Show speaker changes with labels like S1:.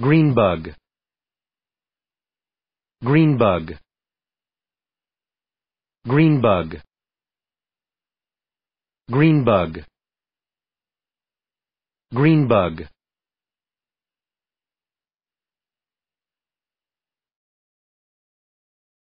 S1: green bug green bug green bug green bug green bug